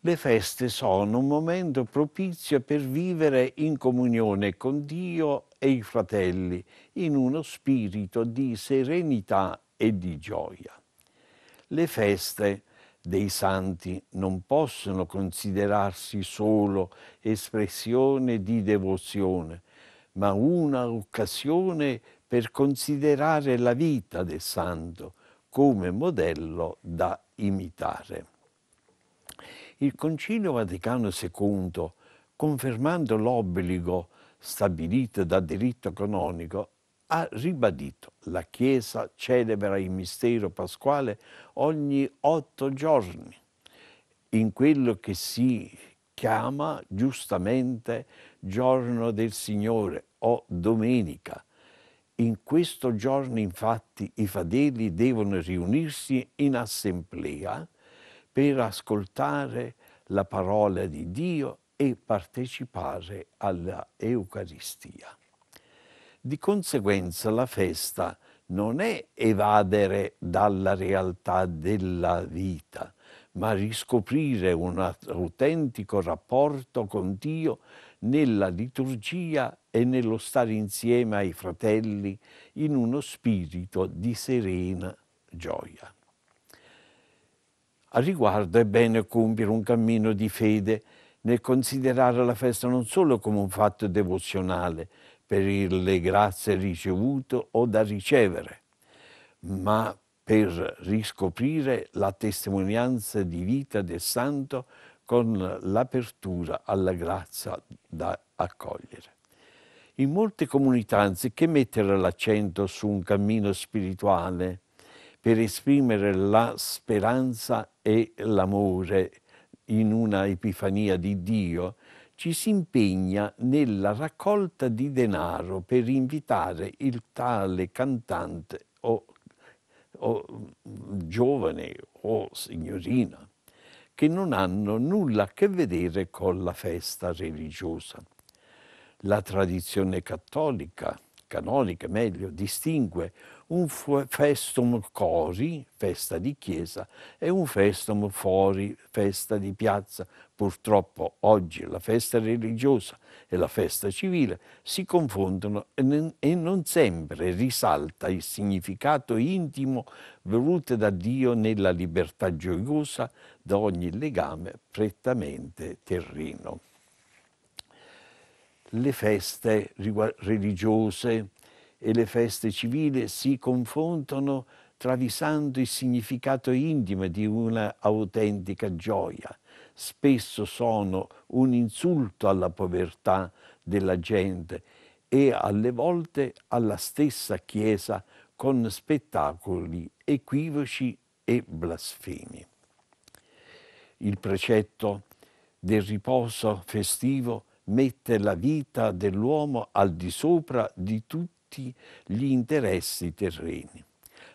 Le feste sono un momento propizio per vivere in comunione con Dio e i fratelli in uno spirito di serenità e di gioia. Le feste dei santi non possono considerarsi solo espressione di devozione, ma un'occasione per considerare la vita del santo come modello da imitare. Il Concilio Vaticano II, confermando l'obbligo stabilito da diritto canonico, ha ribadito la Chiesa celebra il mistero pasquale ogni otto giorni, in quello che si chiama giustamente giorno del Signore o domenica. In questo giorno infatti i fedeli devono riunirsi in assemblea per ascoltare la parola di Dio e partecipare alla Eucaristia. Di conseguenza la festa non è evadere dalla realtà della vita, ma riscoprire un autentico rapporto con Dio nella liturgia e nello stare insieme ai fratelli in uno spirito di serena gioia. A riguardo è bene compiere un cammino di fede nel considerare la festa non solo come un fatto devozionale per le grazie ricevute o da ricevere, ma per riscoprire la testimonianza di vita del santo con l'apertura alla grazia da accogliere. In molte comunità, anziché mettere l'accento su un cammino spirituale per esprimere la speranza e l'amore in una epifania di Dio, ci si impegna nella raccolta di denaro per invitare il tale cantante o o giovane o signorina, che non hanno nulla a che vedere con la festa religiosa. La tradizione cattolica canonica, meglio, distingue un festum cosi, festa di chiesa, e un festum fori, festa di piazza. Purtroppo oggi la festa religiosa e la festa civile si confondono e non sempre risalta il significato intimo voluto da Dio nella libertà gioiosa da ogni legame prettamente terreno le feste religiose e le feste civili si confrontano travisando il significato intimo di una autentica gioia. Spesso sono un insulto alla povertà della gente e alle volte alla stessa Chiesa con spettacoli equivoci e blasfemi. Il precetto del riposo festivo mette la vita dell'uomo al di sopra di tutti gli interessi terreni.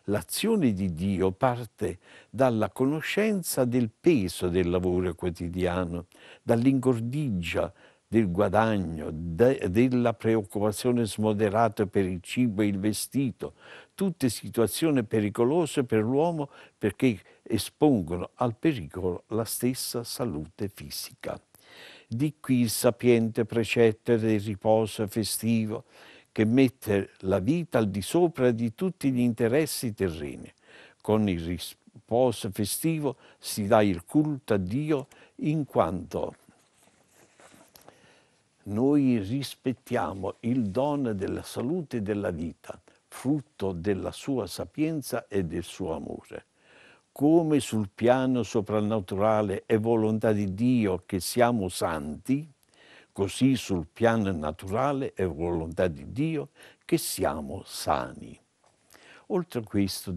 L'azione di Dio parte dalla conoscenza del peso del lavoro quotidiano, dall'ingordigia del guadagno, de, della preoccupazione smoderata per il cibo e il vestito, tutte situazioni pericolose per l'uomo perché espongono al pericolo la stessa salute fisica. Di qui il sapiente precetto del riposo festivo che mette la vita al di sopra di tutti gli interessi terreni. Con il riposo festivo si dà il culto a Dio in quanto noi rispettiamo il dono della salute e della vita, frutto della sua sapienza e del suo amore come sul piano soprannaturale è volontà di Dio che siamo santi, così sul piano naturale è volontà di Dio che siamo sani. Oltre a questo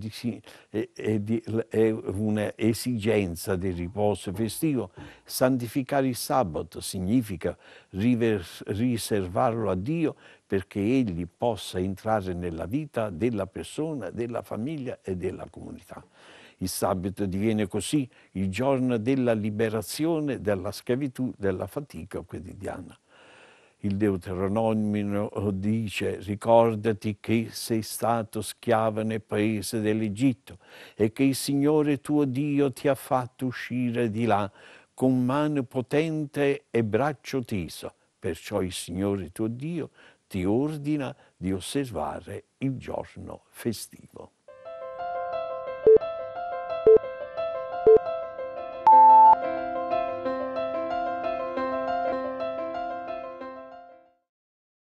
è un'esigenza di riposo festivo. Santificare il sabato significa riservarlo a Dio perché Egli possa entrare nella vita della persona, della famiglia e della comunità. Il sabato diviene così il giorno della liberazione dalla schiavitù, della fatica quotidiana. Il Deuteronomio dice, ricordati che sei stato schiavo nel paese dell'Egitto e che il Signore tuo Dio ti ha fatto uscire di là con mano potente e braccio teso. Perciò il Signore tuo Dio ti ordina di osservare il giorno festivo.